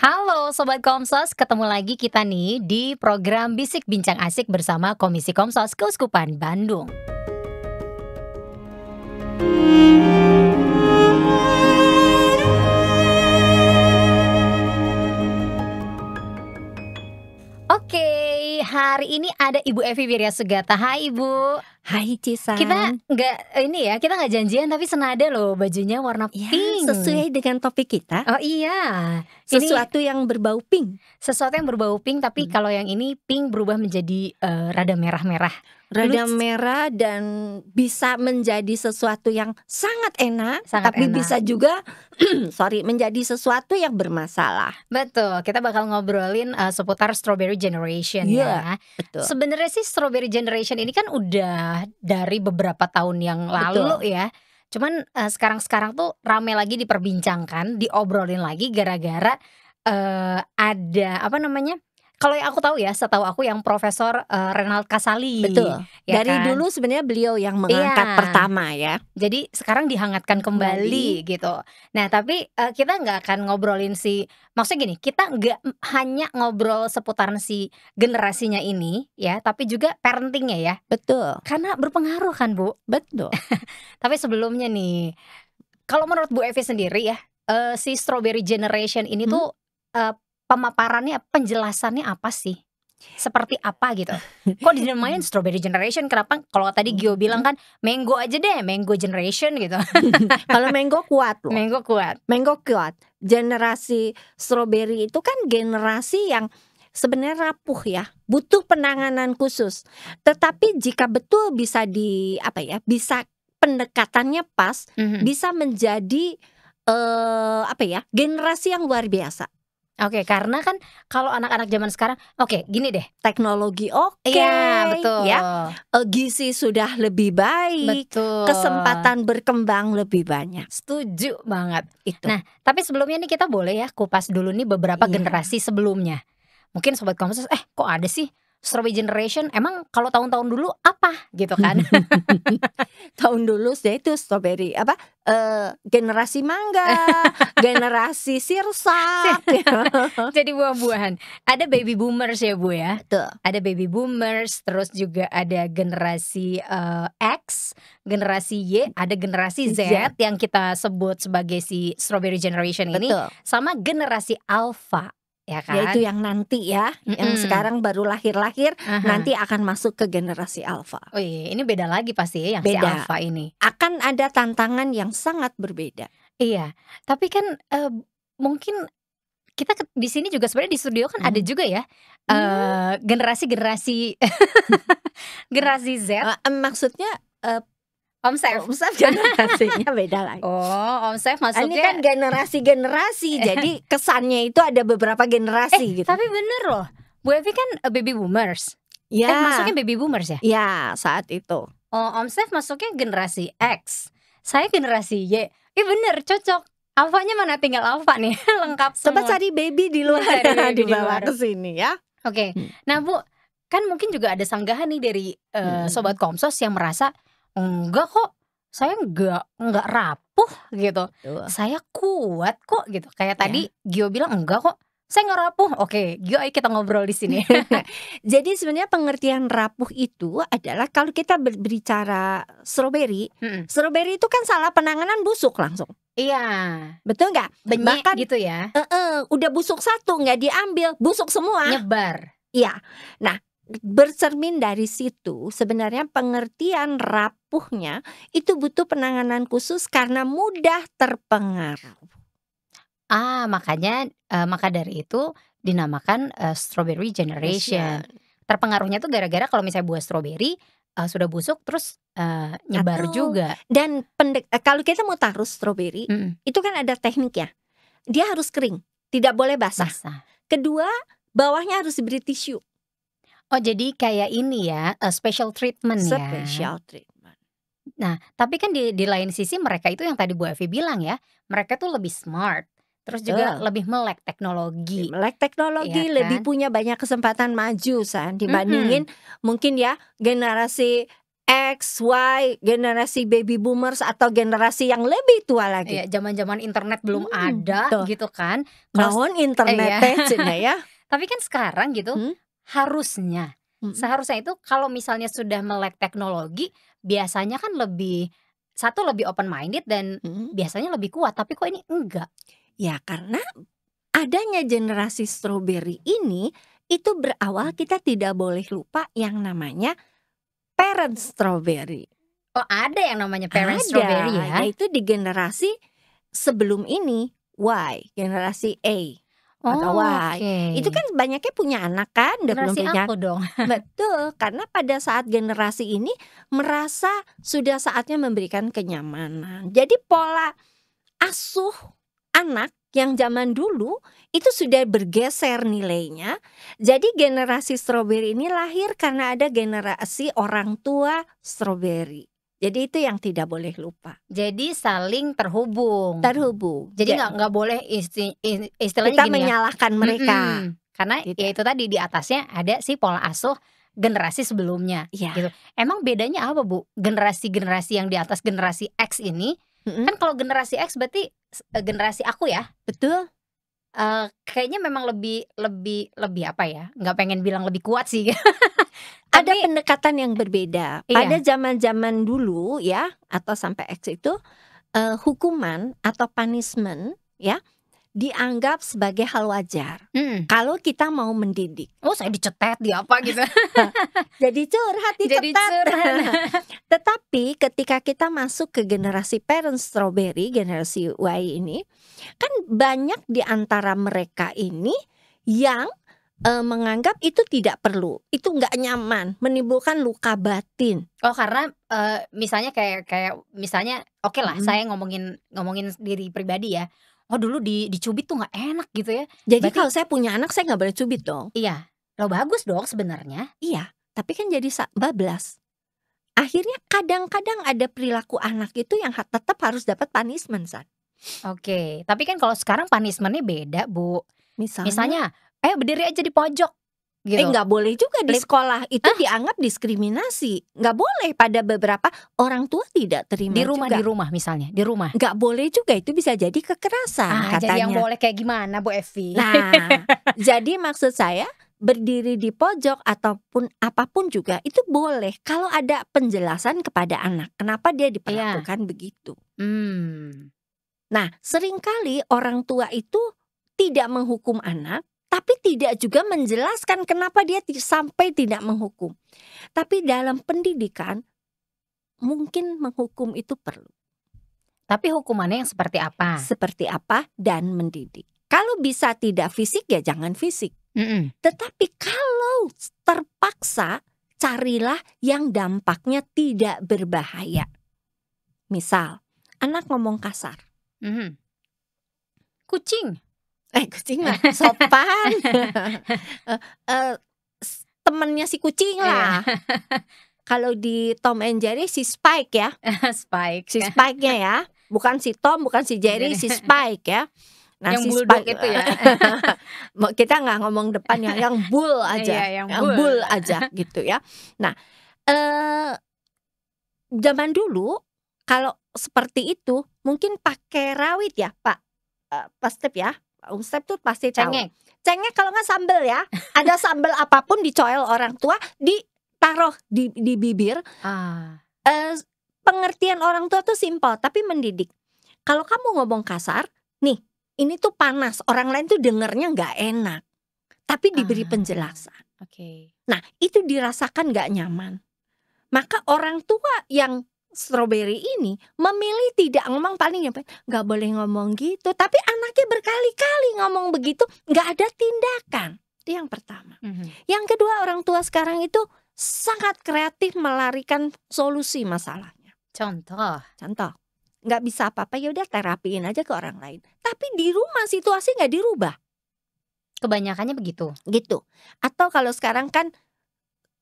Halo Sobat Komsos, ketemu lagi kita nih di program Bisik Bincang Asik bersama Komisi Komsos Keuskupan Bandung. Oke, hari ini ada Ibu Evi Wirya Sugata. Hai Ibu. Hai Cisa. Kita nggak ini ya Kita nggak janjian tapi senada loh Bajunya warna ya, pink Sesuai dengan topik kita Oh iya Sesuatu ini, yang berbau pink Sesuatu yang berbau pink Tapi hmm. kalau yang ini pink berubah menjadi uh, rada merah-merah Rada merah dan bisa menjadi sesuatu yang sangat enak sangat Tapi enak. bisa juga sorry menjadi sesuatu yang bermasalah Betul Kita bakal ngobrolin uh, seputar Strawberry Generation yeah, ya betul. Sebenarnya sih Strawberry Generation ini kan udah Eh, dari beberapa tahun yang lalu ya. Cuman sekarang eh, sekarang-sekarang tuh rame lagi diperbincangkan, diobrolin lagi gara-gara uh, ada apa namanya? kalau yang aku tahu ya, setahu aku yang Profesor uh, Renald Kasali. Betul. Ya Dari kan? dulu sebenarnya beliau yang mengangkat iya. pertama ya. Jadi sekarang dihangatkan kembali, kembali. gitu. Nah tapi uh, kita nggak akan ngobrolin si, maksudnya gini, kita nggak hanya ngobrol seputaran si generasinya ini ya, tapi juga parentingnya ya. Betul. Karena berpengaruh kan bu. Betul. tapi sebelumnya nih, kalau menurut Bu Evi sendiri ya, uh, si Strawberry Generation ini hmm? tuh uh, pemaparannya, penjelasannya apa sih? Seperti apa gitu? Kok dinamain Strawberry Generation? Kenapa? Kalau tadi Gio hmm. bilang kan Mango aja deh, Mango Generation gitu. Kalau Mango kuat loh. Mango kuat. Mango kuat. Generasi Strawberry itu kan generasi yang sebenarnya rapuh ya, butuh penanganan khusus. Tetapi jika betul bisa di apa ya, bisa pendekatannya pas, mm -hmm. bisa menjadi uh, apa ya generasi yang luar biasa Oke, okay, karena kan kalau anak-anak zaman sekarang, oke, okay, gini deh, teknologi oke, okay, ya, iya. betul, ya, gizi sudah lebih baik, betul, kesempatan berkembang lebih banyak. Setuju banget itu. Nah, tapi sebelumnya nih kita boleh ya kupas dulu nih beberapa yeah. generasi sebelumnya. Mungkin sobat kamu eh kok ada sih Strawberry Generation emang kalau tahun-tahun dulu apa gitu kan tahun dulu sih itu strawberry apa eh, generasi mangga generasi sirsak gitu. jadi buah-buahan ada baby boomers ya bu ya Tuh. ada baby boomers terus juga ada generasi uh, X generasi Y ada generasi Z, Z iya. yang kita sebut sebagai si strawberry generation ini sama generasi alpha ya, ya kan? Yaitu yang nanti ya, mm -mm. yang sekarang baru lahir-lahir, uh -huh. nanti akan masuk ke generasi alfa. Oh iya, ini beda lagi pasti ya yang beda. si alfa ini. Akan ada tantangan yang sangat berbeda. Iya, tapi kan uh, mungkin kita di sini juga sebenarnya di studio kan hmm. ada juga ya mm. eh, generasi-generasi hmm. uh, generasi, Z. Uh, maksudnya uh, Om omset Om Saif generasinya beda lagi. Oh, Om maksudnya Ini kan generasi-generasi. Eh. jadi kesannya itu ada beberapa generasi eh, gitu. Tapi bener loh. Bu Evi kan eh, baby boomers. Yeah. Eh, masuknya baby boomers ya? Ya, saat itu. Oh, Om masuknya generasi X. Saya generasi Y. Eh bener, cocok. Alfanya mana tinggal Alfa nih, lengkap semua. Coba cari baby di luar, baby iya, di bawah ke sini ya. Oke. Okay. Hmm. Nah, Bu, kan mungkin juga ada sanggahan nih dari uh, sobat Komsos yang merasa Enggak kok, saya enggak enggak rapuh gitu. Betul. Saya kuat kok gitu. Kayak yeah. tadi Gio bilang enggak kok. Saya enggak rapuh. Oke, Gio ayo kita ngobrol di sini. Jadi sebenarnya pengertian rapuh itu adalah kalau kita berbicara stroberi, hmm. stroberi itu kan salah penanganan busuk langsung. Iya. Betul nggak? Bahkan gitu ya. Uh -uh, udah busuk satu nggak diambil, busuk semua. Nyebar. Iya. Nah, bercermin dari situ sebenarnya pengertian rapuhnya itu butuh penanganan khusus karena mudah terpengaruh. Ah, makanya uh, maka dari itu dinamakan uh, strawberry generation. generation. Terpengaruhnya tuh gara-gara kalau misalnya buah stroberi uh, eh, sudah busuk terus uh, nyebar Atau, juga. Dan pendek, uh, kalau kita mau taruh stroberi mm itu kan ada teknik ya. Dia harus kering, tidak boleh basah. basah. Kedua, bawahnya harus diberi tisu. Oh jadi kayak ini ya, a eh, special treatment ya? Special treatment. Nah tapi kan di di lain sisi mereka itu yang tadi Bu Evi bilang ya, mereka tuh lebih smart, terus juga lebih melek teknologi, Melek teknologi, iya kan? lebih punya banyak kesempatan maju San, dibandingin mm-hmm. mungkin ya generasi X, Y, generasi baby boomers atau generasi yang lebih tua lagi. Iya, zaman-zaman internet belum hmm, ada tuh. gitu kan, kalau eh, internetnya eh, iya. ya? Tapi kan sekarang gitu, Hmm harusnya. Mm-hmm. Seharusnya itu kalau misalnya sudah melek teknologi, biasanya kan lebih satu lebih open minded dan mm-hmm. biasanya lebih kuat, tapi kok ini enggak? Ya karena adanya generasi strawberry ini itu berawal mm. kita tidak boleh lupa yang namanya parent strawberry. Oh, ada yang namanya parent ada, strawberry ya. Itu di generasi sebelum ini Y, generasi A. Oh, Matawai. Okay. Itu kan banyaknya punya anak kan, udah belum punya. Aku dong. Betul, karena pada saat generasi ini merasa sudah saatnya memberikan kenyamanan. Jadi pola asuh anak yang zaman dulu itu sudah bergeser nilainya. Jadi generasi stroberi ini lahir karena ada generasi orang tua stroberi. Jadi itu yang tidak boleh lupa. Jadi saling terhubung. Terhubung. Jadi ya. nggak ya. nggak boleh isti, istilahnya kita gini ya. menyalahkan ya. mereka. Mm -hmm. Karena gitu. ya itu tadi di atasnya ada si pola asuh generasi sebelumnya. Ya. Gitu. Emang bedanya apa bu? Generasi-generasi yang di atas generasi X ini mm -hmm. kan kalau generasi X berarti eh, generasi aku ya. Betul. Uh, kayaknya memang lebih lebih lebih apa ya? Nggak pengen bilang lebih kuat sih. Tapi, ada pendekatan yang berbeda. Iya. Pada zaman-zaman dulu ya atau sampai X itu uh, hukuman atau punishment ya dianggap sebagai hal wajar. Hmm. Kalau kita mau mendidik. Oh, saya dicetet di apa gitu. Jadi curhat dicetet. Jadi curhat. Tetapi ketika kita masuk ke generasi parent strawberry, generasi Y ini, kan banyak diantara mereka ini yang e, menganggap itu tidak perlu, itu nggak nyaman, menimbulkan luka batin. Oh karena e, misalnya kayak kayak misalnya oke okay lah hmm. saya ngomongin ngomongin diri pribadi ya. Oh dulu di dicubit tuh nggak enak gitu ya. Jadi Berarti, kalau saya punya anak saya nggak boleh cubit dong. Iya, lo bagus dong sebenarnya. Iya, tapi kan jadi bablas. Akhirnya kadang-kadang ada perilaku anak itu yang tetap harus dapat punishment, Oke, tapi kan kalau sekarang punishmentnya beda, Bu. Misalnya, Misalnya eh berdiri aja di pojok eh, gitu. Eh nggak boleh juga di sekolah itu Hah? dianggap diskriminasi. Nggak boleh pada beberapa orang tua tidak terima di rumah di rumah misalnya di rumah. Nggak boleh juga itu bisa jadi kekerasan. Ah, katanya. Jadi yang boleh kayak gimana Bu Evi? Nah, jadi maksud saya berdiri di pojok ataupun apapun juga itu boleh kalau ada penjelasan kepada anak kenapa dia iya. diperlakukan ya. begitu. Hmm. Nah, seringkali orang tua itu tidak menghukum anak tapi tidak juga menjelaskan kenapa dia sampai tidak menghukum. Tapi dalam pendidikan mungkin menghukum itu perlu. Tapi hukumannya yang seperti apa? Seperti apa dan mendidik. Kalau bisa tidak fisik ya jangan fisik. Mm -mm. Tetapi kalau terpaksa carilah yang dampaknya tidak berbahaya. Misal, anak ngomong kasar. Mm -hmm. Kucing eh kucing lah sopan uh, uh, temennya si kucing iya. lah kalau di Tom and Jerry si Spike ya Spike si Spike nya ya bukan si Tom bukan si Jerry si Spike ya Nah, yang si Spike itu ya. kita nggak ngomong depannya, yang bull iya, aja, iya, yang, yang bull. bull aja gitu ya. Nah, eh zaman dulu kalau seperti itu mungkin pakai rawit ya, Pak. Eh, pastep ya. Ustaz tuh pasti cengeng. Cengeng kalau nggak sambel ya. Ada sambel apapun dicoel orang tua, ditaruh di di bibir. Ah. Eh, pengertian orang tua tuh simpel tapi mendidik. Kalau kamu ngomong kasar, nih ini tuh panas. Orang lain tuh dengernya nggak enak. Tapi diberi ah. penjelasan. Oke. Okay. Nah itu dirasakan nggak nyaman. Maka orang tua yang strawberry ini memilih tidak ngomong paling ya nggak boleh ngomong gitu tapi anaknya berkali-kali ngomong begitu nggak ada tindakan itu yang pertama mm-hmm. yang kedua orang tua sekarang itu sangat kreatif melarikan solusi masalahnya contoh contoh nggak bisa apa-apa ya udah terapiin aja ke orang lain tapi di rumah situasi nggak dirubah kebanyakannya begitu gitu atau kalau sekarang kan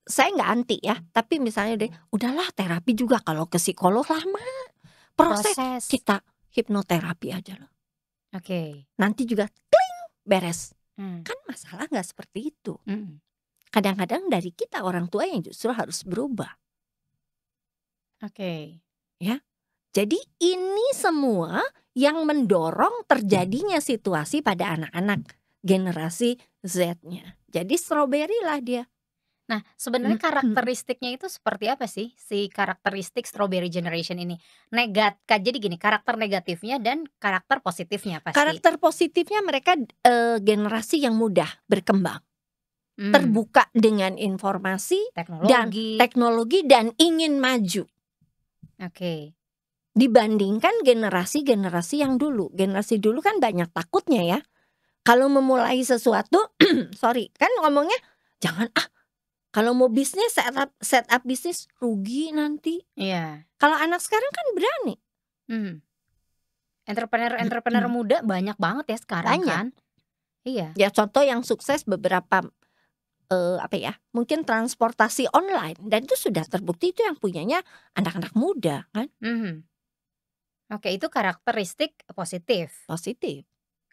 saya nggak anti ya, tapi misalnya deh, udahlah terapi juga kalau ke psikolog lama. Proses, Proses. kita hipnoterapi aja loh. Oke. Okay. Nanti juga kling beres. Hmm. Kan masalah nggak seperti itu. kadang hmm. Kadang-kadang dari kita orang tua yang justru harus berubah. Oke. Okay. Ya. Jadi ini semua yang mendorong terjadinya situasi pada anak-anak generasi Z-nya. Jadi stroberi lah dia. Nah, sebenarnya karakteristiknya itu seperti apa sih, si karakteristik Strawberry Generation ini? Negat jadi gini, karakter negatifnya dan karakter positifnya pasti. Karakter positifnya mereka, e, generasi yang mudah berkembang, Hmm. terbuka dengan informasi dan Teknologi. teknologi dan ingin maju. Oke. Dibandingkan generasi-generasi yang dulu, generasi dulu kan banyak takutnya ya. Kalau memulai sesuatu sorry, kan ngomongnya, "Jangan ah, kalau mau bisnis setup up, bisnis rugi nanti. Iya. Kalau anak sekarang kan berani. Hmm. Entrepreneur-entrepreneur hmm. muda banyak banget ya sekarang banyak. kan. Iya. Ya contoh yang sukses beberapa uh, apa ya mungkin transportasi online dan itu sudah terbukti itu yang punyanya anak-anak muda kan mm -hmm. oke itu karakteristik positif positif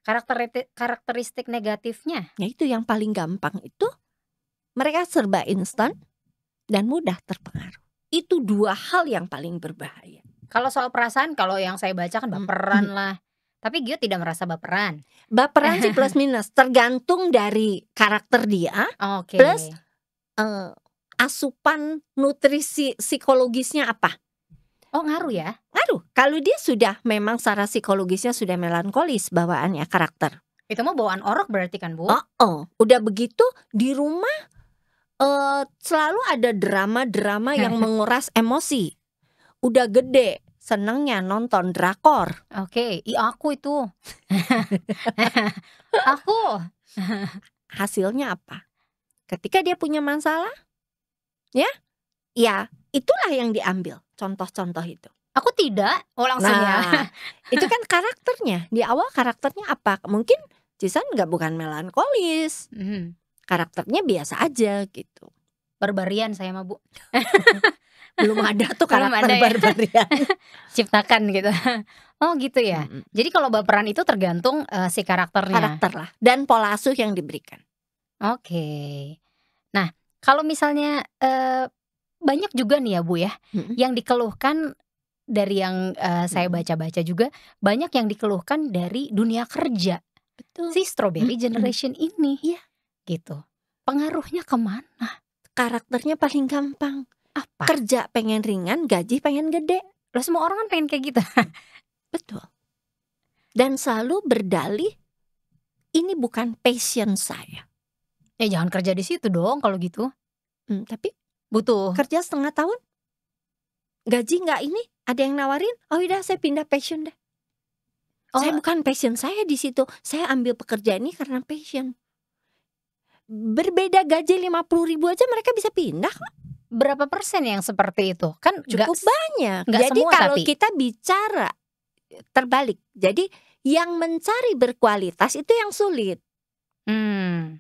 karakteristik karakteristik negatifnya ya itu yang paling gampang itu mereka serba instan dan mudah terpengaruh. Itu dua hal yang paling berbahaya. Kalau soal perasaan, kalau yang saya baca kan hmm. baperan hmm. lah. Tapi Gio tidak merasa baperan. Baperan sih plus minus, tergantung dari karakter dia. Okay. Plus uh, asupan nutrisi psikologisnya apa. Oh ngaruh ya? Ngaruh. Kalau dia sudah memang secara psikologisnya sudah melankolis bawaannya karakter. Itu mah bawaan orok berarti kan bu? Oh, oh. udah begitu di rumah uh, selalu ada drama-drama yang menguras emosi. Udah gede, senangnya nonton drakor. Oke, okay. Iya aku itu. aku. Hasilnya apa? Ketika dia punya masalah, ya, ya itulah yang diambil. Contoh-contoh itu. Aku tidak, oh langsung ya. nah, ya. itu kan karakternya. Di awal karakternya apa? Mungkin Cisan nggak bukan melankolis. Mm -hmm karakternya biasa aja gitu. Barbarian saya mah Bu. Belum ada tuh karakter ada ya? barbarian. Ciptakan gitu. Oh gitu ya. -hmm. Jadi kalau baperan itu tergantung uh, si karakternya. Karakter lah dan pola asuh yang diberikan. Oke. Okay. Nah, kalau misalnya uh, banyak juga nih ya Bu ya -hmm. yang dikeluhkan dari yang uh, saya baca-baca juga banyak yang dikeluhkan dari dunia kerja. Betul. Si strawberry generation -hmm. ini. Yeah gitu. Pengaruhnya kemana? Karakternya paling gampang. Apa? Kerja pengen ringan, gaji pengen gede. Lo semua orang kan pengen kayak gitu. Betul. Dan selalu berdalih, ini bukan passion saya. Ya jangan kerja di situ dong kalau gitu. Hmm, tapi butuh kerja setengah tahun gaji nggak ini ada yang nawarin oh udah saya pindah passion deh oh. saya eh bukan passion saya di situ saya ambil pekerjaan ini karena passion berbeda gaji lima puluh ribu aja mereka bisa pindah berapa persen yang seperti itu kan cukup gak, banyak gak jadi kalau tapi. kita bicara terbalik jadi yang mencari berkualitas itu yang sulit hmm.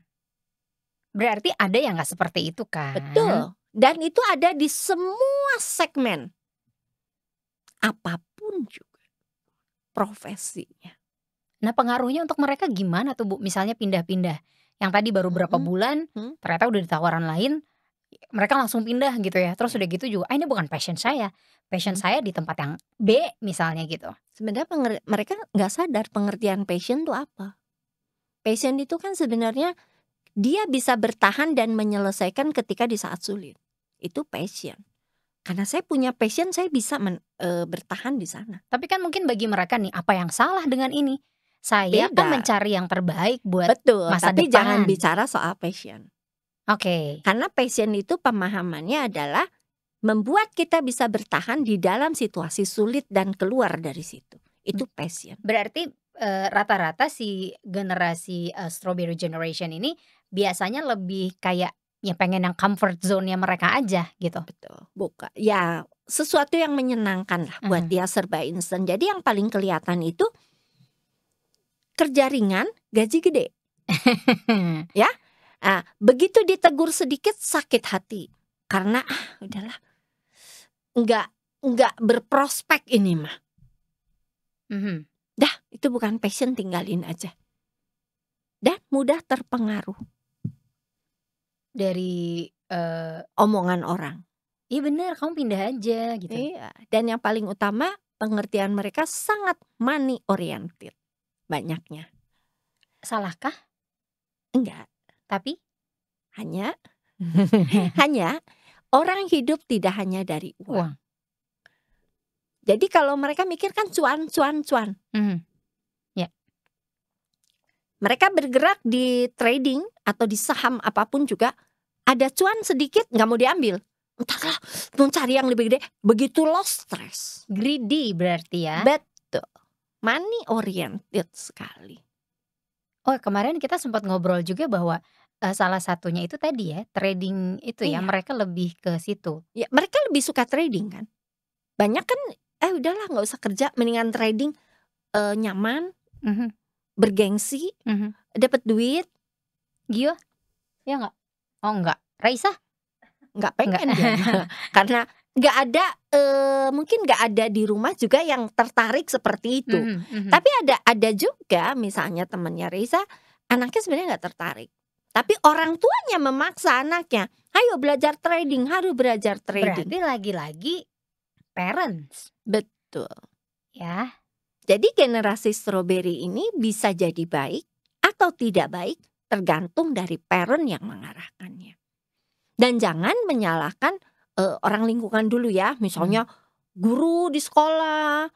berarti ada yang nggak seperti itu kan betul dan itu ada di semua segmen apapun juga profesinya nah pengaruhnya untuk mereka gimana tuh bu misalnya pindah-pindah yang tadi baru berapa hmm. bulan hmm. ternyata udah ditawaran lain mereka langsung pindah gitu ya terus iya. udah gitu juga ah ini bukan passion saya passion hmm. saya di tempat yang B misalnya gitu sebenarnya mereka nggak sadar pengertian passion itu apa passion itu kan sebenarnya dia bisa bertahan dan menyelesaikan ketika di saat sulit itu passion karena saya punya passion saya bisa men, e, bertahan di sana tapi kan mungkin bagi mereka nih apa yang salah dengan ini saya Beda. kan mencari yang terbaik buat Betul, masa tapi depan. jangan bicara soal passion. Oke. Okay. Karena passion itu pemahamannya adalah membuat kita bisa bertahan di dalam situasi sulit dan keluar dari situ. Itu hmm. passion. Berarti rata eh, rata-rata si generasi uh, strawberry generation ini biasanya lebih kayak ya pengen yang comfort zone-nya mereka aja gitu. Betul. Buka. Ya, sesuatu yang menyenangkan lah buat mm. dia serba instan. Jadi yang paling kelihatan itu kerja ringan, gaji gede. ya. Nah, begitu ditegur sedikit sakit hati karena ah udahlah nggak nggak berprospek ini mah. Mm-hmm. Dah itu bukan passion tinggalin aja. Dan mudah terpengaruh dari uh, omongan orang. Iya benar, kamu pindah aja gitu. Iya. Dan yang paling utama pengertian mereka sangat money oriented banyaknya. Salahkah? Enggak. Tapi? Hanya, hanya orang hidup tidak hanya dari uang. uang. Jadi kalau mereka mikir kan cuan, cuan, cuan. Mm. Yeah. Mereka bergerak di trading atau di saham apapun juga ada cuan sedikit nggak mau diambil. Entahlah, mau cari yang lebih gede. Begitu lo stress, Greedy berarti ya. Betul money oriented sekali. Oh, kemarin kita sempat ngobrol juga bahwa uh, salah satunya itu tadi ya, trading itu ya, iya. ya, mereka lebih ke situ. Ya, mereka lebih suka trading kan. Banyak kan eh udahlah nggak usah kerja, mendingan trading uh, nyaman, mm -hmm. bergengsi, mm -hmm. dapat duit. Gio? Ya nggak? Oh nggak. Raisa? Nggak pengen enggak. dia. Karena nggak ada uh, mungkin nggak ada di rumah juga yang tertarik seperti itu. Mm -hmm. Tapi ada ada juga misalnya temannya Reza anaknya sebenarnya nggak tertarik. Tapi orang tuanya memaksa anaknya, ayo belajar trading, harus belajar trading. Berarti lagi-lagi parents. Betul. Ya. Jadi generasi stroberi ini bisa jadi baik atau tidak baik tergantung dari parent yang mengarahkannya. Dan jangan menyalahkan uh, orang lingkungan dulu ya, misalnya hmm. guru di sekolah,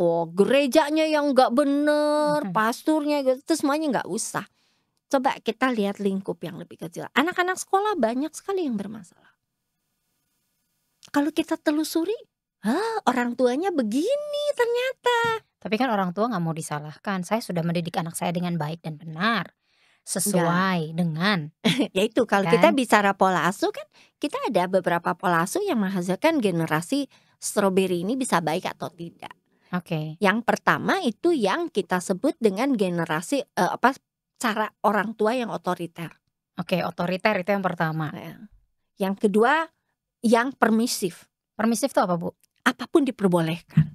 oh gerejanya yang nggak bener, hmm. pasturnya gitu, itu semuanya nggak usah. Coba kita lihat lingkup yang lebih kecil, anak-anak sekolah banyak sekali yang bermasalah. Kalau kita telusuri, hah orang tuanya begini ternyata. Tapi kan orang tua nggak mau disalahkan, saya sudah mendidik anak saya dengan baik dan benar sesuai Enggak. dengan yaitu kalau kan? kita bicara pola asuh kan kita ada beberapa pola asuh yang menghasilkan generasi stroberi ini bisa baik atau tidak. Oke. Okay. Yang pertama itu yang kita sebut dengan generasi uh, apa cara orang tua yang otoriter. Oke, okay, otoriter itu yang pertama. Iya. Yang kedua yang permisif. Permisif itu apa, Bu? Apapun diperbolehkan.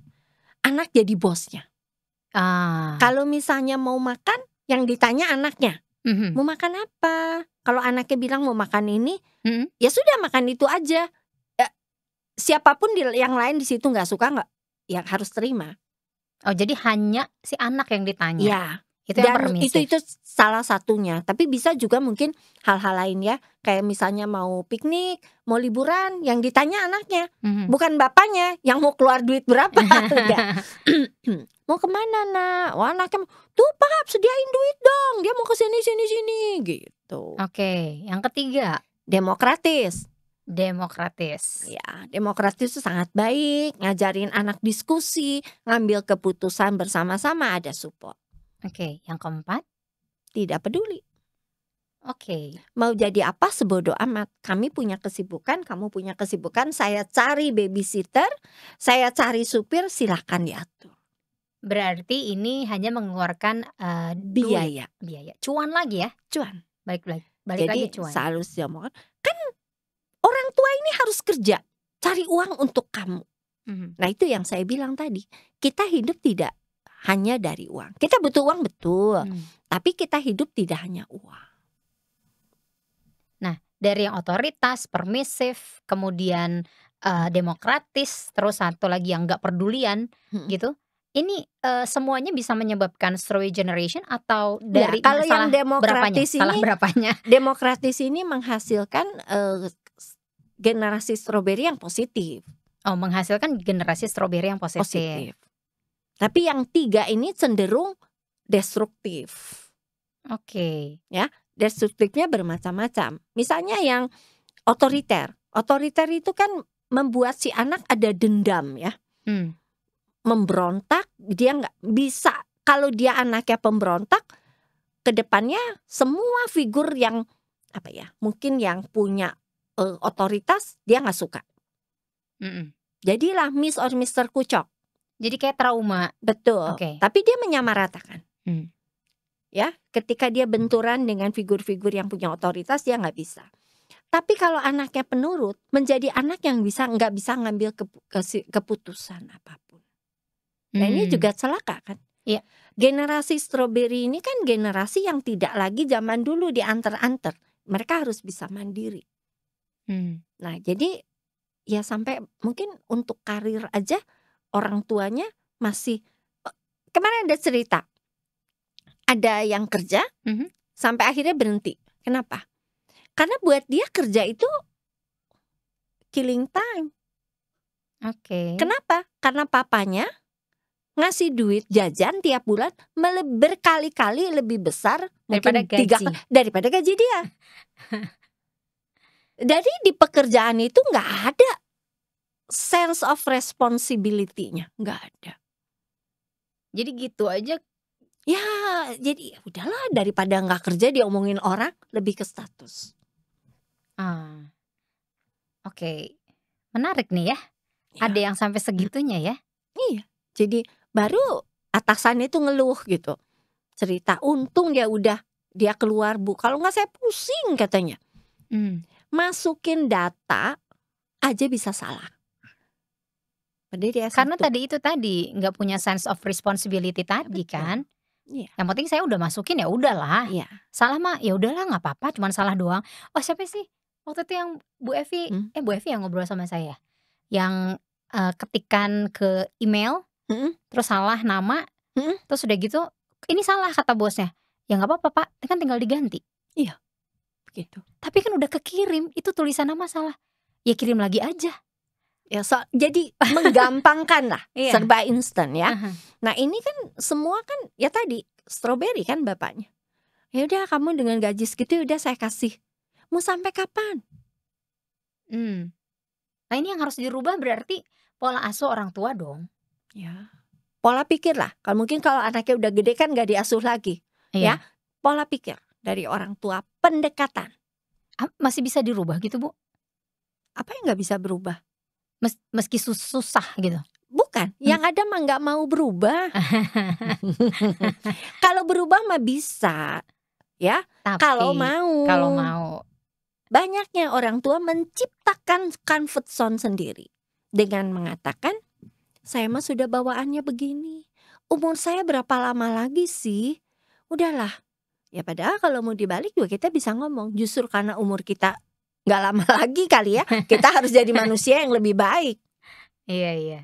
Anak jadi bosnya. Ah. Kalau misalnya mau makan, yang ditanya anaknya. Mm-hmm. Mau makan apa? Kalau anaknya bilang mau makan ini, mm-hmm. ya sudah makan itu aja. Ya, siapapun di, yang lain di situ nggak suka nggak, ya harus terima. Oh jadi hanya si anak yang ditanya. Ya itu Dan yang itu ya? itu salah satunya. Tapi bisa juga mungkin hal-hal lain ya, kayak misalnya mau piknik, mau liburan, yang ditanya anaknya, mm-hmm. bukan bapaknya, yang mau keluar duit berapa. mau kemana nak? Wah anaknya, tuh paham sediain duit dong. Dia mau ke sini sini sini gitu. Oke, okay. yang ketiga demokratis demokratis. Ya, demokratis itu sangat baik, ngajarin anak diskusi, ngambil keputusan bersama-sama ada support. Oke, yang keempat? Tidak peduli. Oke. Okay. Mau jadi apa sebodoh amat. Kami punya kesibukan, kamu punya kesibukan. Saya cari babysitter, saya cari supir, silahkan diatur. Berarti ini hanya mengeluarkan uh, biaya, biaya, cuan lagi ya, cuan. Balik lagi, balik jadi, lagi cuan. Selalu saya kan orang tua ini harus kerja, cari uang untuk kamu. Mm -hmm. Nah itu yang saya bilang tadi, kita hidup tidak hanya dari uang. Kita butuh uang betul, hmm. tapi kita hidup tidak hanya uang. Nah, dari yang otoritas, permisif, kemudian uh, demokratis, terus satu lagi yang nggak pedulian hmm. gitu. Ini uh, semuanya bisa menyebabkan stray generation atau iya, dari ya, kalau yang demokratis berapanya, ini salah berapanya? Demokratis ini menghasilkan uh, generasi stroberi yang positif. Oh, menghasilkan generasi stroberi yang positif. positif. Tapi yang tiga ini cenderung destruktif. Oke. Okay. Ya, destruktifnya bermacam-macam. Misalnya yang otoriter. Otoriter itu kan membuat si anak ada dendam ya. Hmm. Memberontak, dia nggak bisa. Kalau dia anaknya pemberontak, kedepannya semua figur yang apa ya, mungkin yang punya uh, otoritas dia nggak suka. Mm -mm. Jadilah Miss or Mister Kucok. Jadi kayak trauma. Betul. Okay. Tapi dia menyamaratakan. Hmm. Ya, ketika dia benturan dengan figur-figur yang punya otoritas dia nggak bisa. Tapi kalau anaknya penurut, menjadi anak yang bisa nggak bisa ngambil ke, ke, keputusan apapun. Nah ini hmm. juga celaka kan? Iya. Generasi stroberi ini kan generasi yang tidak lagi zaman dulu diantar-antar. Mereka harus bisa mandiri. Hmm. Nah jadi ya sampai mungkin untuk karir aja orang tuanya masih eh, kemarin ada cerita ada yang kerja mm-hmm. sampai akhirnya berhenti. Kenapa? Karena buat dia kerja itu killing time. Oke. Okay. Kenapa? Karena papanya ngasih duit jajan tiap bulan berkali-kali lebih besar daripada gaji. tiga daripada gaji dia. Jadi di pekerjaan itu nggak ada sense of responsibility-nya nggak ada. Jadi gitu aja. Ya, jadi ya udahlah daripada nggak kerja diomongin orang lebih ke status. Ah, oke, okay. menarik nih ya. ya. Ada yang sampai hmm. segitunya ya? Iya. Jadi baru atasannya itu ngeluh gitu, cerita untung ya udah dia keluar bu. Kalau nggak saya pusing katanya. Hmm. Masukin data aja bisa salah s ya, Karena tadi itu tadi nggak punya sense of responsibility tadi Betul. kan. Yeah. Yang penting saya udah masukin ya udahlah. Yeah. Salah mah ya udahlah nggak apa-apa, cuman salah doang. Oh siapa sih waktu itu yang Bu Evi, hmm? eh Bu Evi yang ngobrol sama saya, yang uh, ketikan ke email, hmm? terus salah nama, hmm? terus udah gitu, ini salah kata bosnya. Ya nggak apa-apa Pak, kan tinggal diganti. Iya, begitu. Tapi kan udah kekirim, itu tulisan nama salah. Ya kirim lagi aja. Ya, so, jadi menggampangkan lah, iya. serba instan ya. Uh -huh. Nah ini kan semua kan ya tadi stroberi kan bapaknya. Ya udah kamu dengan gaji segitu ya udah saya kasih. Mau sampai kapan? Hmm. Nah ini yang harus dirubah berarti pola asuh orang tua dong. Ya. Pola pikir lah. Kalau mungkin kalau anaknya udah gede kan gak diasuh lagi. Iya. Ya. Pola pikir dari orang tua pendekatan. Ah, masih bisa dirubah gitu bu? Apa yang nggak bisa berubah? Mes meski sus susah gitu. Bukan, hmm. yang ada mah nggak mau berubah. kalau berubah mah bisa, ya. kalau mau. Kalau mau. Banyaknya orang tua menciptakan comfort zone sendiri dengan mengatakan, saya mah sudah bawaannya begini. Umur saya berapa lama lagi sih? Udahlah. Ya padahal kalau mau dibalik juga kita bisa ngomong. Justru karena umur kita nggak lama lagi kali ya kita harus jadi manusia yang lebih baik. Iya iya.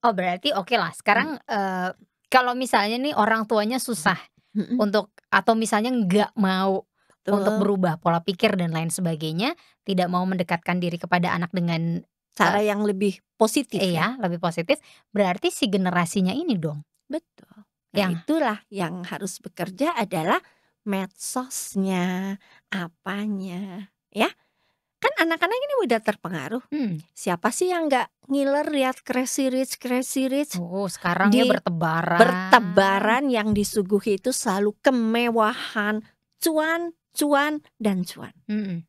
Oh berarti oke okay lah. Sekarang hmm. uh, kalau misalnya nih orang tuanya susah hmm. hmm. untuk atau misalnya nggak mau Betul. untuk berubah pola pikir dan lain sebagainya, tidak mau mendekatkan diri kepada anak dengan cara eh, yang lebih positif. Iya, ya? lebih positif. Berarti si generasinya ini dong. Betul. Nah, yang itulah yang harus bekerja adalah medsosnya, apanya, ya kan anak-anak ini mudah terpengaruh. Hmm. Siapa sih yang nggak ngiler lihat Crazy Rich Crazy Rich? Oh, sekarang dia bertebaran. Bertebaran yang disuguhi itu selalu kemewahan, cuan, cuan dan cuan. Hmm.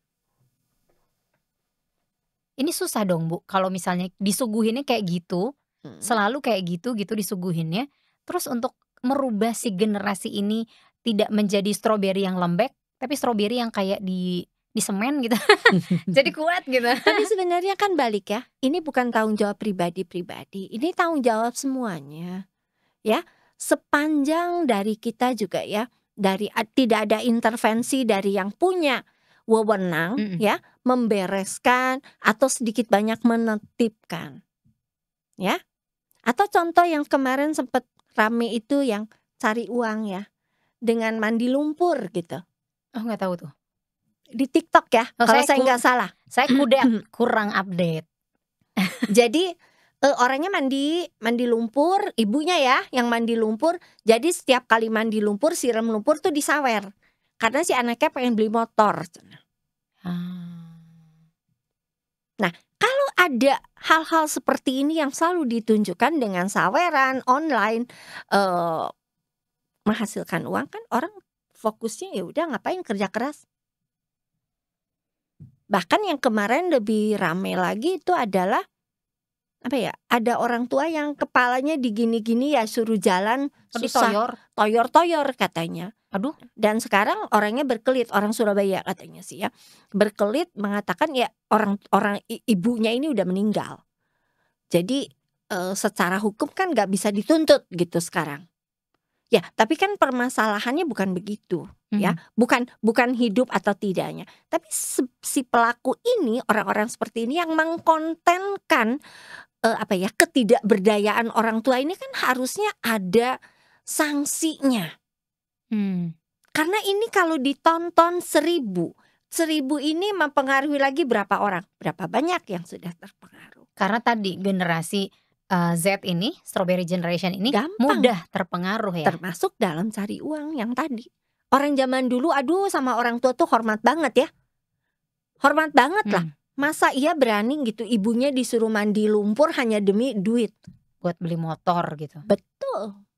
Ini susah dong, Bu. Kalau misalnya disuguhinnya kayak gitu, hmm. selalu kayak gitu gitu disuguhinnya. Terus untuk merubah si generasi ini tidak menjadi stroberi yang lembek, tapi stroberi yang kayak di di semen gitu jadi kuat gitu tapi sebenarnya kan balik ya ini bukan tanggung jawab pribadi-pribadi ini tanggung jawab semuanya ya sepanjang dari kita juga ya dari tidak ada intervensi dari yang punya wewenang mm -mm. ya membereskan atau sedikit banyak menetipkan ya atau contoh yang kemarin sempat rame itu yang cari uang ya dengan mandi lumpur gitu oh nggak tahu tuh di TikTok ya. Oh, kalau saya nggak salah. Saya kuda kurang update. Jadi uh, orangnya mandi mandi lumpur, ibunya ya yang mandi lumpur. Jadi setiap kali mandi lumpur, siram lumpur tuh disawer. Karena si anaknya pengen beli motor. Ah. Nah, kalau ada hal-hal seperti ini yang selalu ditunjukkan dengan saweran online uh, menghasilkan uang kan orang fokusnya ya udah ngapain kerja keras Bahkan yang kemarin lebih ramai lagi itu adalah apa ya? Ada orang tua yang kepalanya digini-gini ya suruh jalan Aduh, susah, toyor-toyor katanya. Aduh. Dan sekarang orangnya berkelit, orang Surabaya katanya sih ya. Berkelit mengatakan ya orang orang ibunya ini udah meninggal. Jadi e, secara hukum kan nggak bisa dituntut gitu sekarang. Ya, tapi kan permasalahannya bukan begitu, hmm. ya. Mhm. Bukan bukan hidup atau tidaknya. Tapi si pelaku ini, orang-orang seperti ini yang mengkontenkan eh, apa ya, ketidakberdayaan orang tua ini kan harusnya ada sanksinya. Hmm. Karena ini kalau ditonton seribu, seribu ini mempengaruhi lagi berapa orang, berapa banyak yang sudah terpengaruh. Karena tadi generasi Eh, Z ini, Strawberry Generation ini Gampang. mudah terpengaruh ya. Termasuk dalam cari uang yang tadi. Orang zaman dulu aduh sama orang tua tuh hormat banget ya. Hormat banget hmm. lah. Masa ia berani gitu ibunya disuruh mandi lumpur hanya demi duit buat beli motor gitu. Betul.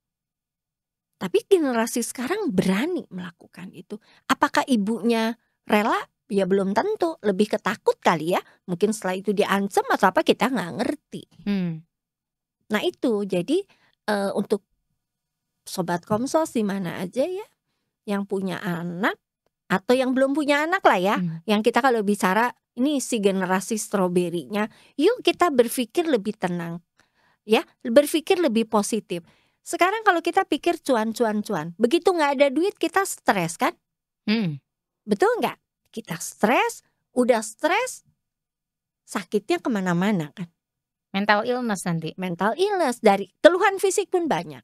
Tapi generasi sekarang berani melakukan itu. Apakah ibunya rela? Ya belum tentu. Lebih ketakut kali ya. Mungkin setelah itu diancam atau apa kita nggak ngerti. Hmm. Nah itu jadi, eee, eh, untuk sobat Komsos di mana aja ya, yang punya anak atau yang belum punya anak lah ya, hmm. yang kita kalau bicara ini si generasi stroberinya, yuk kita berpikir lebih tenang, ya berpikir lebih positif. Sekarang kalau kita pikir cuan cuan cuan, begitu nggak ada duit kita stres kan? Hmm. Betul nggak? Kita stres, udah stres, sakitnya kemana mana kan? Mental illness nanti. Mental illness dari keluhan fisik pun banyak.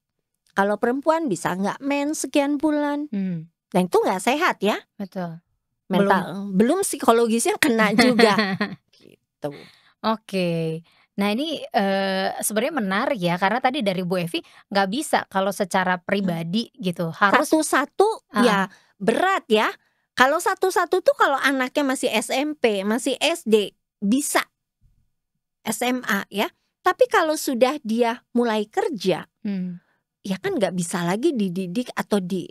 Kalau perempuan bisa nggak men sekian bulan, hmm. dan nah, itu nggak sehat ya. Betul. Mental belum, belum psikologisnya kena juga. gitu. Oke. Okay. Nah ini e, sebenarnya menarik ya karena tadi dari Bu Evi nggak bisa kalau secara pribadi gitu harus satu-satu uh. ya berat ya. Kalau satu-satu tuh kalau anaknya masih SMP masih SD bisa SMA ya. Tapi kalau sudah dia mulai kerja, hmm. ya kan nggak bisa lagi dididik atau di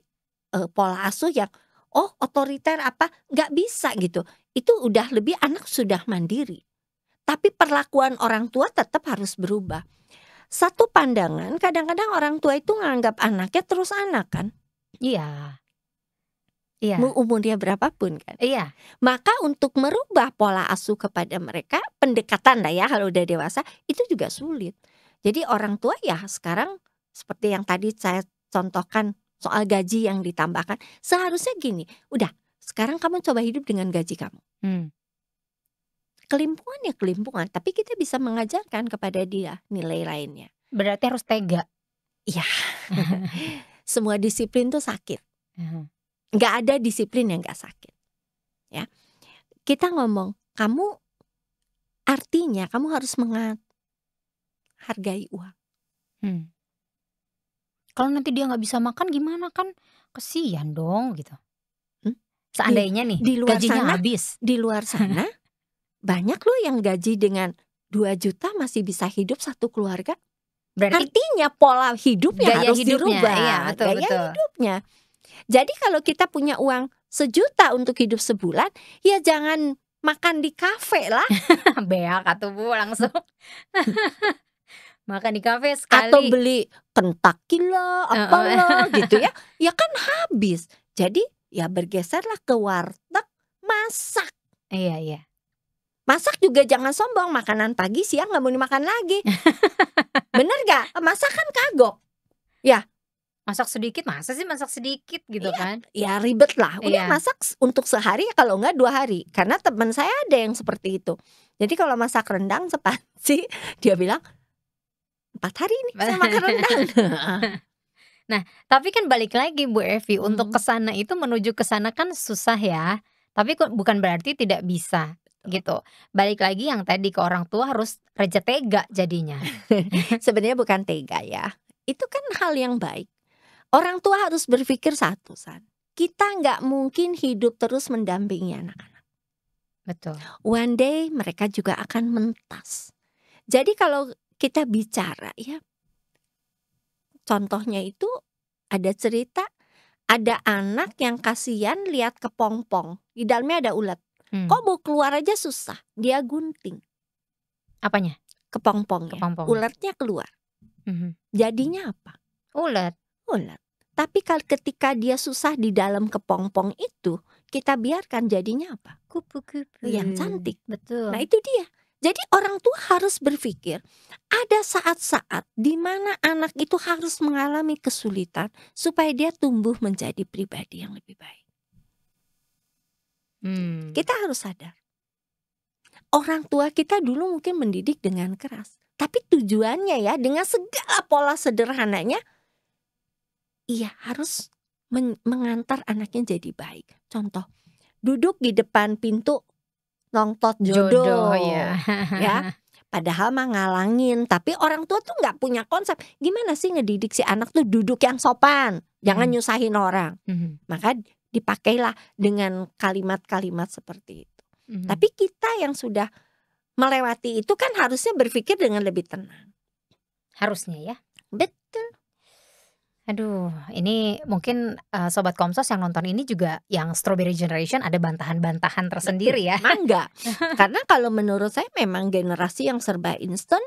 uh, pola asuh yang oh otoriter apa nggak bisa gitu. Itu udah lebih anak sudah mandiri. Tapi perlakuan orang tua tetap harus berubah. Satu pandangan, kadang-kadang orang tua itu nganggap anaknya terus anak kan? Iya. Iya. Mau umurnya berapapun kan. Iya. Maka untuk merubah pola asuh kepada mereka pendekatan lah ya kalau udah dewasa itu juga sulit. Jadi orang tua ya sekarang seperti yang tadi saya contohkan soal gaji yang ditambahkan seharusnya gini, udah sekarang kamu coba hidup dengan gaji kamu. Hmm. Kelimpungan ya kelimpungan, tapi kita bisa mengajarkan kepada dia nilai lainnya. Berarti harus tega. Iya. Semua disiplin tuh sakit. -huh nggak ada disiplin yang nggak sakit. Ya, kita ngomong kamu artinya kamu harus menghargai uang. Hmm. Kalau nanti dia nggak bisa makan gimana kan kesian dong gitu. Hmm? Seandainya di, nih di luar gajinya sana, habis. Di luar sana banyak loh yang gaji dengan 2 juta masih bisa hidup satu keluarga. Berarti artinya pola hidupnya gaya harus hidupnya, dirubah, iya, betul, gaya betul. hidupnya. Jadi kalau kita punya uang sejuta untuk hidup sebulan, ya jangan makan di kafe lah. Beak atau bu langsung. makan di kafe sekali. Atau beli Kentucky lah, apalah gitu ya. Ya kan habis. Jadi ya bergeserlah ke warteg masak. Iya, iya. Masak juga jangan sombong, makanan pagi siang nggak mau dimakan lagi. Bener gak? Masakan kagok. Ya, Masak sedikit, masa sih masak sedikit gitu iya, kan? Ya ribet lah. Udah iya. masak untuk sehari kalau enggak dua hari. Karena teman saya ada yang seperti itu. Jadi kalau masak rendang sih dia bilang empat hari ini saya makan rendang. nah, tapi kan balik lagi Bu Evi hmm. untuk kesana itu menuju kesana kan susah ya. Tapi bukan berarti tidak bisa gitu. Balik lagi yang tadi ke orang tua harus reja tega jadinya. Sebenarnya bukan tega ya. Itu kan hal yang baik. Orang tua harus berpikir satu, San. Kita nggak mungkin hidup terus mendampingi anak-anak. Betul. One day mereka juga akan mentas. Jadi kalau kita bicara ya, contohnya itu ada cerita ada anak yang kasihan lihat kepompong di dalamnya ada ulat. Hmm. Kok mau keluar aja susah, dia gunting. Apanya? Kepompong. Kepompong. Ulatnya keluar. Hmm. Jadinya apa? Ulat. Ulat. Tapi kalau ketika dia susah di dalam kepompong itu, kita biarkan jadinya apa? Kupu-kupu yang cantik. Betul. Nah, itu dia. Jadi orang tua harus berpikir ada saat-saat di mana anak itu harus mengalami kesulitan supaya dia tumbuh menjadi pribadi yang lebih baik. Hmm. Kita harus sadar. Orang tua kita dulu mungkin mendidik dengan keras, tapi tujuannya ya dengan segala pola sederhananya Iya, harus men mengantar anaknya jadi baik. Contoh, duduk di depan pintu nongtot jodoh, jodoh ya. ya. Padahal mah ngalangin, tapi orang tua tuh nggak punya konsep gimana sih ngedidik si anak tuh duduk yang sopan, jangan hmm. nyusahin orang. Hmm. Maka dipakailah dengan kalimat-kalimat seperti itu. Hmm. Tapi kita yang sudah melewati itu kan harusnya berpikir dengan lebih tenang. Harusnya ya. Betul Aduh, ini mungkin, uh, sobat Komsos yang nonton ini juga yang Strawberry Generation ada bantahan-bantahan tersendiri ya. mangga. Karena kalau menurut saya memang generasi yang serba instan,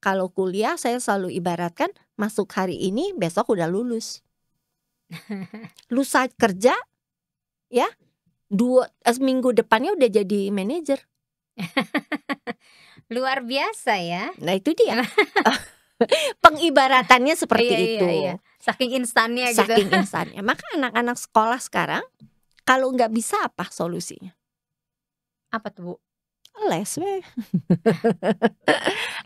kalau kuliah saya selalu ibaratkan masuk hari ini besok udah lulus. Lusa kerja, ya, dua es eh, minggu depannya udah jadi manajer. Luar biasa ya. Nah itu dia. Pengibaratannya seperti Iya, iya, itu. iya. Saking instannya gitu. Saking instannya. Maka anak-anak sekolah sekarang kalau nggak bisa apa solusinya? Apa tuh, Bu? Les, we.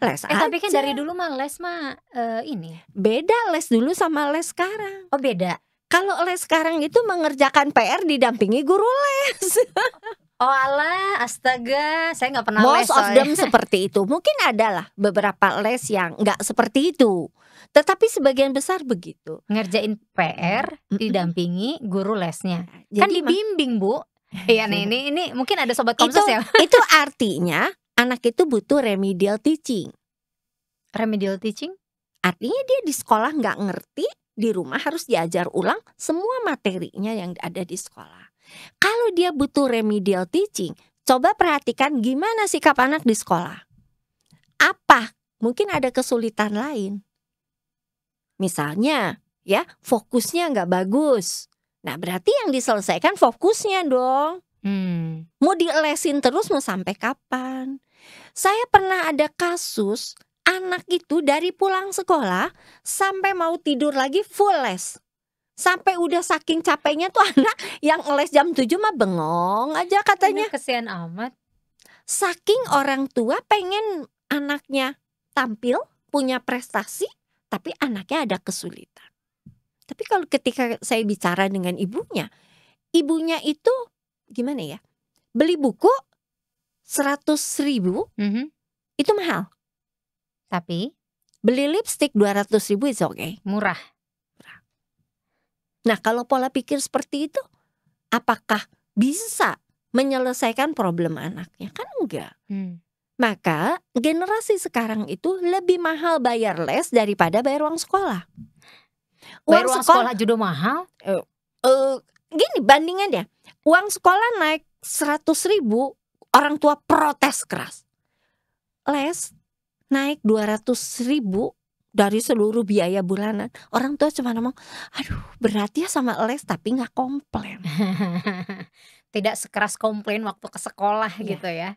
les eh, aja. tapi kan dari dulu mah les mah uh, ini. Beda les dulu sama les sekarang. Oh, beda. Kalau les sekarang itu mengerjakan PR didampingi guru les. Oh Allah, astaga, saya nggak pernah Most les. Most of them seperti itu. Mungkin adalah beberapa les yang nggak seperti itu. Tetapi sebagian besar begitu. Ngerjain PR, didampingi guru lesnya. Nah, kan jadi, kan dibimbing, Bu. Iya nih ini ini mungkin ada sobat komsus ya. itu artinya anak itu butuh remedial teaching. Remedial teaching? Artinya dia di sekolah nggak ngerti, di rumah harus diajar ulang semua materinya yang ada di sekolah. Kalau dia butuh remedial teaching, coba perhatikan gimana sikap anak di sekolah. Apa? Mungkin ada kesulitan lain. Misalnya, ya fokusnya nggak bagus. Nah berarti yang diselesaikan fokusnya dong. Hmm. Mau dielesin terus mau sampai kapan? Saya pernah ada kasus anak itu dari pulang sekolah sampai mau tidur lagi full les. Sampai udah saking capeknya tuh anak yang les jam 7 mah bengong aja katanya. Ini kesian amat. Saking orang tua pengen anaknya tampil, punya prestasi, tapi anaknya ada kesulitan. Tapi kalau ketika saya bicara dengan ibunya, ibunya itu gimana ya? Beli buku seratus ribu mm -hmm. itu mahal. Tapi beli lipstick dua ratus ribu itu oke. Okay. Murah. Nah kalau pola pikir seperti itu, apakah bisa menyelesaikan problem anaknya? Kan enggak. Hmm. Maka generasi sekarang itu lebih mahal bayar les daripada bayar uang sekolah. Uang bayar uang sekolah, sekolah juga mahal. Uh, uh, gini bandingannya, uang sekolah naik seratus ribu, orang tua protes keras. Les naik dua ratus ribu dari seluruh biaya bulanan. Orang tua cuma ngomong, aduh berat ya sama les tapi nggak komplain. Tidak sekeras komplain waktu ke sekolah ya. gitu ya.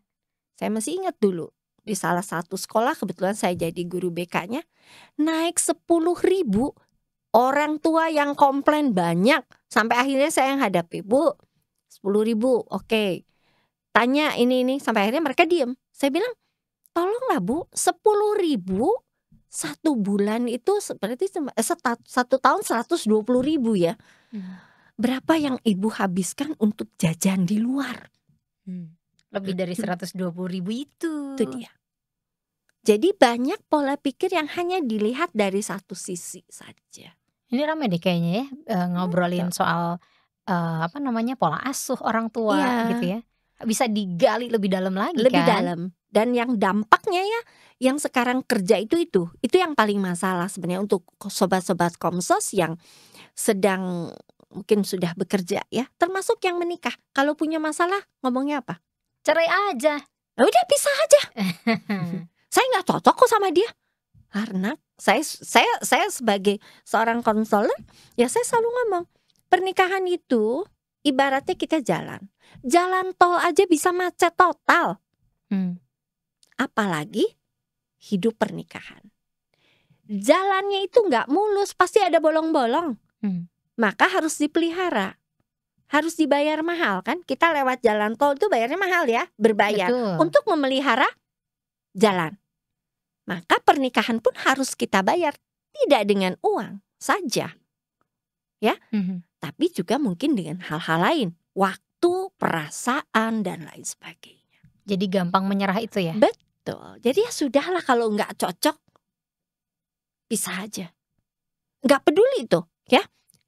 Saya masih ingat dulu di salah satu sekolah kebetulan saya jadi guru BK-nya naik sepuluh ribu orang tua yang komplain banyak sampai akhirnya saya yang hadapi bu 10 ribu oke okay. tanya ini ini sampai akhirnya mereka diem saya bilang tolonglah bu sepuluh ribu satu bulan itu berarti eh, satu tahun seratus dua puluh ribu ya hmm. berapa yang ibu habiskan untuk jajan di luar hmm. Lebih dari 120 hmm. ribu itu. Itu dia. Jadi banyak pola pikir yang hanya dilihat dari satu sisi saja. Ini ramai deh kayaknya ya eh, ngobrolin Betul. soal uh, apa namanya pola asuh orang tua ya. gitu ya. Bisa digali lebih dalam lagi lebih kan. dalam. Dan yang dampaknya ya yang sekarang kerja itu itu itu yang paling masalah sebenarnya untuk sobat-sobat komsos yang sedang mungkin sudah bekerja ya, termasuk yang menikah. Kalau punya masalah ngomongnya apa? Cerai aja. Ya udah pisah aja. saya nggak cocok kok sama dia. Karena saya saya saya sebagai seorang konselor ya saya selalu ngomong pernikahan itu ibaratnya kita jalan. Jalan tol aja bisa macet total. Hmm. Apalagi hidup pernikahan. Jalannya itu nggak mulus, pasti ada bolong-bolong. Hmm. Maka harus dipelihara harus dibayar mahal kan? Kita lewat jalan tol itu bayarnya mahal ya, berbayar Betul. untuk memelihara jalan. Maka pernikahan pun harus kita bayar tidak dengan uang saja. Ya. Mm-hmm. Tapi juga mungkin dengan hal-hal lain, waktu, perasaan dan lain sebagainya. Jadi gampang menyerah itu ya. Betul. Jadi ya sudahlah kalau nggak cocok bisa aja. Nggak peduli itu, ya.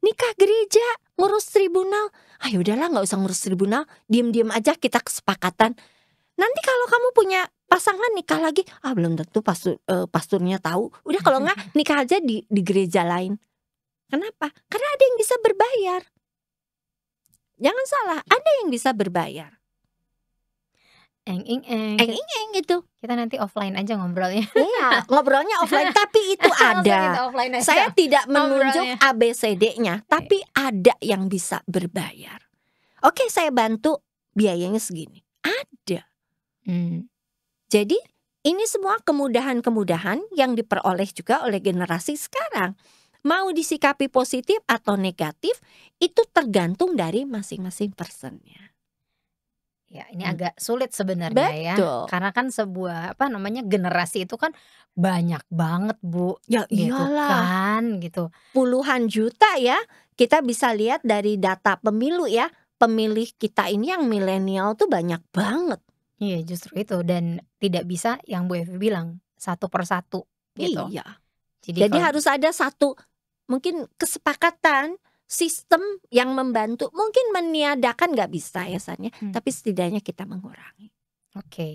Nikah gereja, ngurus tribunal. Ayo ah, ya udahlah nggak usah ngurus tribunal, diem-diem aja kita kesepakatan. Nanti kalau kamu punya pasangan nikah lagi, ah belum tentu pastu, uh, eh, pasturnya tahu. Udah kalau nggak nikah aja di, di gereja lain. Kenapa? Karena ada yang bisa berbayar. Jangan salah, ada yang bisa berbayar eng eng eng eng eng, eng gitu kita nanti offline aja ngobrolnya iya ngobrolnya offline tapi itu ada saya tidak menunjuk ABCD-nya tapi ada yang bisa berbayar oke saya bantu biayanya segini ada hmm. jadi ini semua kemudahan-kemudahan yang diperoleh juga oleh generasi sekarang mau disikapi positif atau negatif itu tergantung dari masing-masing personnya Ya, ini hmm. agak sulit sebenarnya ya. Karena kan sebuah apa namanya generasi itu kan banyak banget, Bu. Ya gitu kan gitu. Puluhan juta ya. Kita bisa lihat dari data pemilu ya. Pemilih kita ini yang milenial tuh banyak banget. Iya, justru itu dan tidak bisa yang Bu Evi bilang satu persatu gitu. Iya. Jadi, Jadi kalau... harus ada satu mungkin kesepakatan sistem yang membantu mungkin meniadakan nggak bisa ya Sanya, hmm. tapi setidaknya kita mengurangi. Oke. Okay.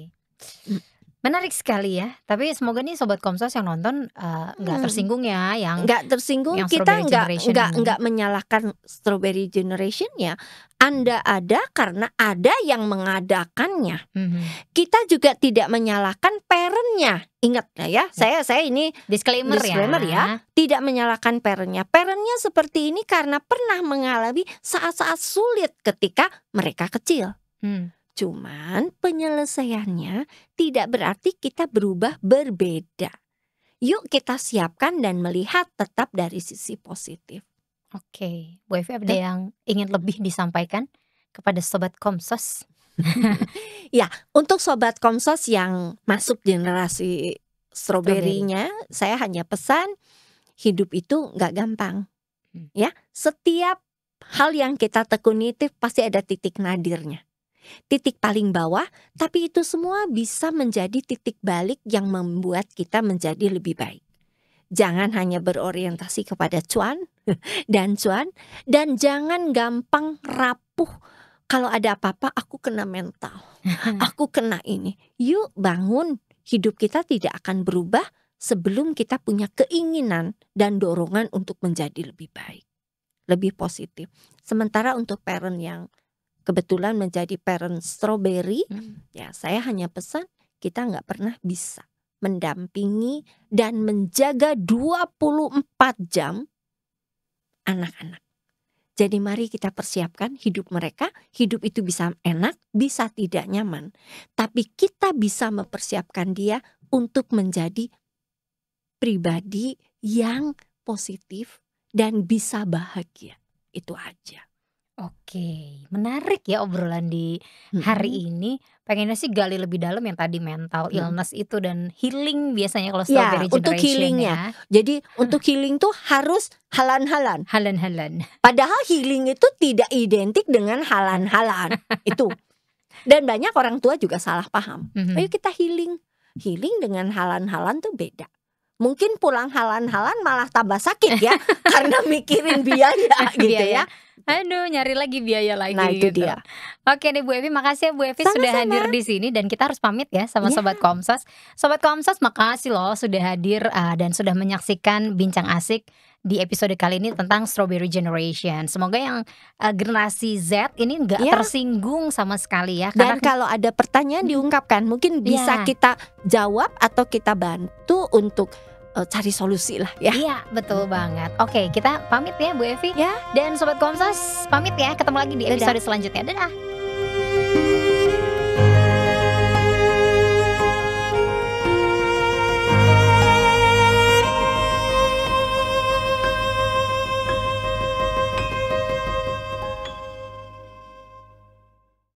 Hmm. Menarik sekali ya, tapi semoga nih sobat Komsos yang nonton eh, nggak uh, hmm. tersinggung ya, yang nggak tersinggung yang kita nggak nggak nggak menyalahkan Strawberry Generation ya, anda ada karena ada yang mengadakannya. Mm-hmm. Kita juga tidak menyalahkan parentnya. Ingat ya, ya, saya saya ini disclaimer, ya. disclaimer ya. ya, tidak menyalahkan parentnya. Parentnya seperti ini karena pernah mengalami saat-saat sulit ketika mereka kecil. Mm. Cuman penyelesaiannya tidak berarti kita berubah berbeda. Yuk kita siapkan dan melihat tetap dari sisi positif Oke, Bu Evi ada yang ingin lebih disampaikan kepada sobat Komsos? ya, untuk sobat Komsos yang masuk generasi stroberinya, saya hanya pesan hidup itu nggak gampang. Hmm. Ya, setiap hal yang kita tekuni itu pasti ada titik nadirnya. Titik paling bawah, tapi itu semua bisa menjadi titik balik yang membuat kita menjadi lebih baik. Jangan hanya berorientasi kepada cuan dan cuan dan jangan gampang rapuh kalau ada apa-apa aku kena mental. Aku kena ini. Yuk bangun. Hidup kita tidak akan berubah sebelum kita punya keinginan dan dorongan untuk menjadi lebih baik, lebih positif. Sementara untuk parent yang kebetulan menjadi parent strawberry, hmm. ya saya hanya pesan kita nggak pernah bisa mendampingi dan menjaga 24 jam anak-anak. Jadi mari kita persiapkan hidup mereka, hidup itu bisa enak, bisa tidak nyaman. Tapi kita bisa mempersiapkan dia untuk menjadi pribadi yang positif dan bisa bahagia. Itu aja. Oke, menarik ya obrolan di hari hari ini. Pengennya sih gali lebih dalam yang tadi mental illness itu dan healing biasanya kalau Ya, Strawberry untuk Generation healing ya. Jadi untuk healing tuh harus halan-halan. Halan-halan. Padahal healing itu tidak identik dengan halan-halan. Itu. Dan banyak orang tua juga salah paham. Mm-hmm. Ayo kita healing. Healing dengan halan-halan tuh beda. Mungkin pulang halan-halan malah tambah sakit ya karena mikirin biaya gitu ya. Gitu. Aduh, nyari lagi biaya lagi. Nah itu gitu. dia. Oke deh Bu Evi, makasih ya Bu Evi Sama-sama. sudah hadir di sini dan kita harus pamit ya sama ya. Sobat Komsos. Sobat Komsos, makasih loh sudah hadir uh, dan sudah menyaksikan bincang asik di episode kali ini tentang Strawberry Generation. Semoga yang uh, generasi Z ini nggak yeah. tersinggung sama sekali ya. Dan kan kalau ada pertanyaan hmm. diungkapkan, mungkin bisa yeah. kita jawab atau kita bantu untuk uh, cari solusi lah ya. Iya, betul hmm. banget. Oke, kita pamit ya Bu Evi. Ya. Dan sobat Komsos pamit ya. Ketemu lagi di episode Dadah. selanjutnya. Dadah.